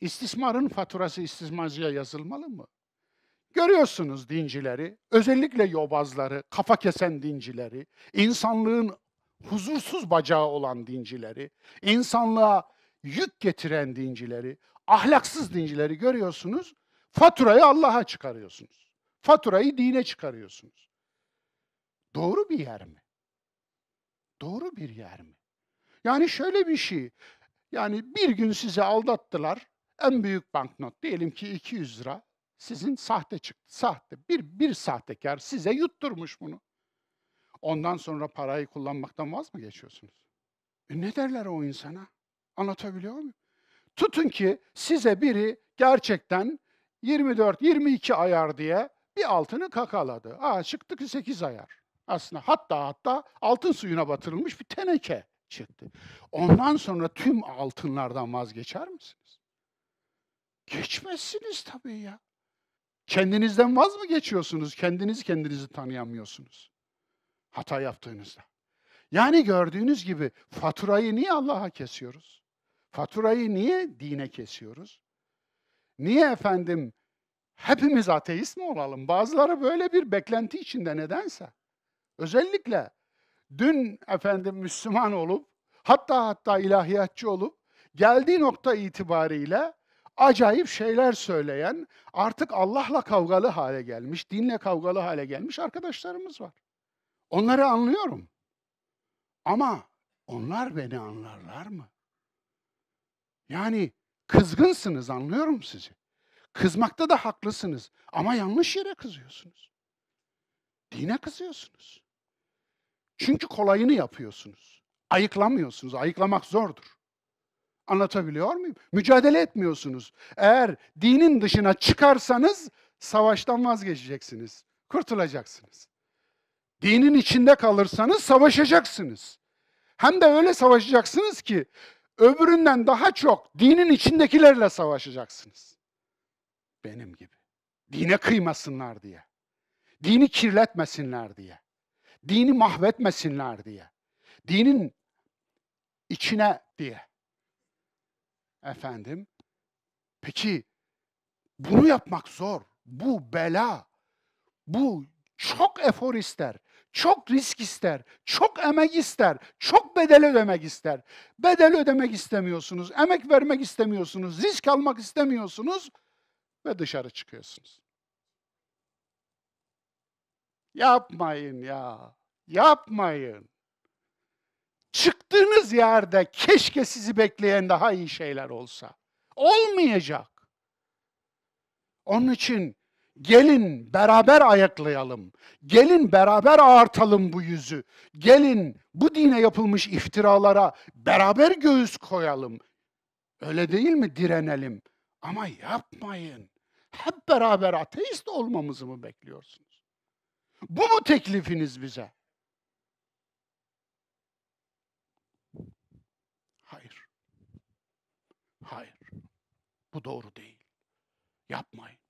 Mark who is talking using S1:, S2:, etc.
S1: İstismarın faturası istismarcıya yazılmalı mı? Görüyorsunuz dincileri, özellikle yobazları, kafa kesen dincileri, insanlığın huzursuz bacağı olan dincileri, insanlığa yük getiren dincileri, ahlaksız dincileri görüyorsunuz. Faturayı Allah'a çıkarıyorsunuz. Faturayı dine çıkarıyorsunuz. Doğru bir yer mi? Doğru bir yer mi? Yani şöyle bir şey. Yani bir gün sizi aldattılar. En büyük banknot diyelim ki 200 lira sizin sahte çıktı. Sahte. Bir, bir sahtekar size yutturmuş bunu. Ondan sonra parayı kullanmaktan vaz mı geçiyorsunuz? E ne derler o insana? Anlatabiliyor muyum? Tutun ki size biri gerçekten 24-22 ayar diye bir altını kakaladı. Aa çıktı ki 8 ayar. Aslında hatta hatta altın suyuna batırılmış bir teneke çıktı. Ondan sonra tüm altınlardan vazgeçer misiniz? Geçmezsiniz tabii ya. Kendinizden vaz mı geçiyorsunuz? Kendiniz kendinizi tanıyamıyorsunuz. Hata yaptığınızda. Yani gördüğünüz gibi faturayı niye Allah'a kesiyoruz? Faturayı niye dine kesiyoruz? Niye efendim hepimiz ateist mi olalım? Bazıları böyle bir beklenti içinde nedense. Özellikle dün efendim Müslüman olup hatta hatta ilahiyatçı olup geldiği nokta itibariyle acayip şeyler söyleyen, artık Allah'la kavgalı hale gelmiş, dinle kavgalı hale gelmiş arkadaşlarımız var. Onları anlıyorum. Ama onlar beni anlarlar mı? Yani kızgınsınız anlıyorum sizi. Kızmakta da haklısınız ama yanlış yere kızıyorsunuz. Dine kızıyorsunuz. Çünkü kolayını yapıyorsunuz. Ayıklamıyorsunuz. Ayıklamak zordur. Anlatabiliyor muyum? Mücadele etmiyorsunuz. Eğer dinin dışına çıkarsanız savaştan vazgeçeceksiniz. Kurtulacaksınız. Dinin içinde kalırsanız savaşacaksınız. Hem de öyle savaşacaksınız ki öbüründen daha çok dinin içindekilerle savaşacaksınız. Benim gibi. Dine kıymasınlar diye. Dini kirletmesinler diye. Dini mahvetmesinler diye. Dinin içine diye efendim. Peki bunu yapmak zor. Bu bela. Bu çok efor ister. Çok risk ister, çok emek ister, çok bedel ödemek ister. Bedel ödemek istemiyorsunuz, emek vermek istemiyorsunuz, risk almak istemiyorsunuz ve dışarı çıkıyorsunuz. Yapmayın ya, yapmayın. Çıktığınız yerde keşke sizi bekleyen daha iyi şeyler olsa. Olmayacak. Onun için gelin beraber ayaklayalım. Gelin beraber ağartalım bu yüzü. Gelin bu dine yapılmış iftiralara beraber göğüs koyalım. Öyle değil mi direnelim? Ama yapmayın. Hep beraber ateist olmamızı mı bekliyorsunuz? Bu mu teklifiniz bize? Hayır. Bu doğru değil. Yapmayın.